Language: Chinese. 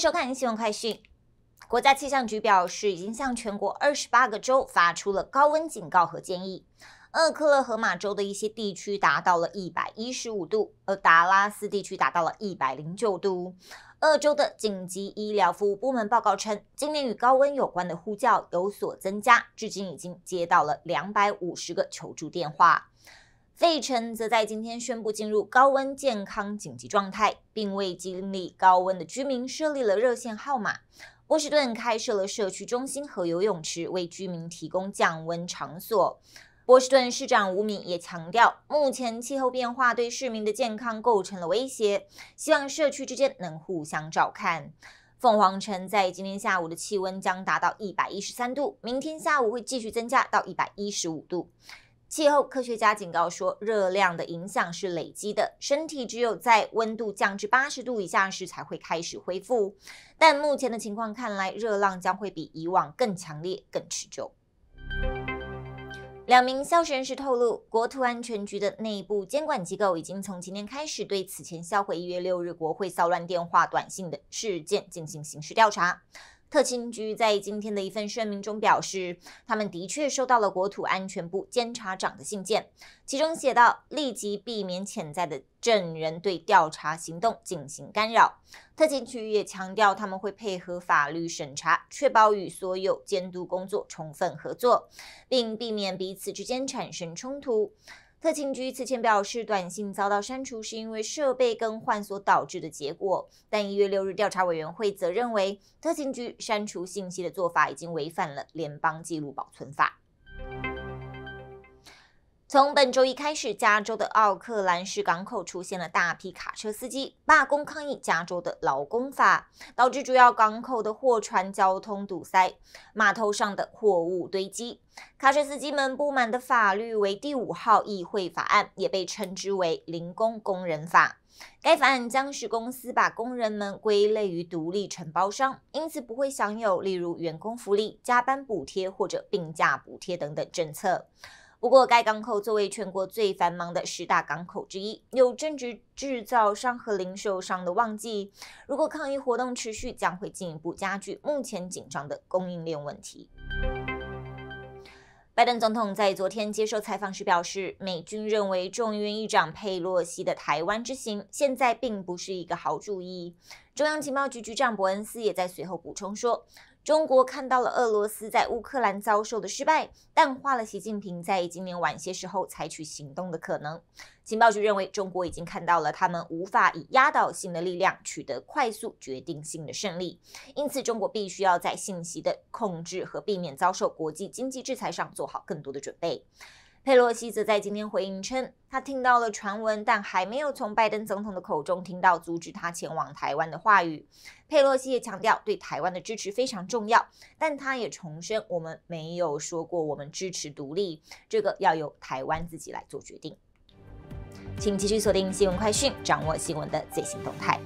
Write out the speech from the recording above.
收看《新闻快讯》，国家气象局表示，已经向全国二十八个州发出了高温警告和建议。俄克勒荷马州的一些地区达到了一百一十五度，而达拉斯地区达到了一百零九度。鄂州的紧急医疗服务部门报告称，今年与高温有关的呼叫有所增加，至今已经接到了两百五十个求助电话。费城则在今天宣布进入高温健康紧急状态，并为经历高温的居民设立了热线号码。波士顿开设了社区中心和游泳池，为居民提供降温场所。波士顿市长吴敏也强调，目前气候变化对市民的健康构成了威胁，希望社区之间能互相照看。凤凰城在今天下午的气温将达到一百一十三度，明天下午会继续增加到一百一十五度。气候科学家警告说，热量的影响是累积的，身体只有在温度降至八十度以下时才会开始恢复。但目前的情况看来，热浪将会比以往更强烈、更持久。两名消息人士透露，国土安全局的内部监管机构已经从今天开始对此前销毁一月六日国会骚乱电话短信的事件进行刑事调查。特勤局在今天的一份声明中表示，他们的确收到了国土安全部监察长的信件，其中写道：“立即避免潜在的证人对调查行动进行干扰。”特勤局也强调，他们会配合法律审查，确保与所有监督工作充分合作，并避免彼此之间产生冲突。特勤局此前表示，短信遭到删除是因为设备更换所导致的结果，但一月六日调查委员会则认为，特勤局删除信息的做法已经违反了联邦记录保存法。从本周一开始，加州的奥克兰市港口出现了大批卡车司机罢工抗议加州的劳工法，导致主要港口的货船交通堵塞，码头上的货物堆积。卡车司机们不满的法律为第五号议会法案，也被称之为零工工人法。该法案将使公司把工人们归类于独立承包商，因此不会享有例如员工福利、加班补贴或者病假补贴等等政策。不过，该港口作为全国最繁忙的十大港口之一，有正值制造商和零售商的旺季。如果抗议活动持续，将会进一步加剧目前紧张的供应链问题。拜登总统在昨天接受采访时表示，美军认为众议院议长佩洛西的台湾之行现在并不是一个好主意。中央情报局局长伯恩斯也在随后补充说。中国看到了俄罗斯在乌克兰遭受的失败，淡化了习近平在今年晚些时候采取行动的可能。情报局认为，中国已经看到了他们无法以压倒性的力量取得快速决定性的胜利，因此中国必须要在信息的控制和避免遭受国际经济制裁上做好更多的准备。佩洛西则在今天回应称，他听到了传闻，但还没有从拜登总统的口中听到阻止他前往台湾的话语。佩洛西也强调，对台湾的支持非常重要，但他也重申，我们没有说过我们支持独立，这个要由台湾自己来做决定。请继续锁定新闻快讯，掌握新闻的最新动态。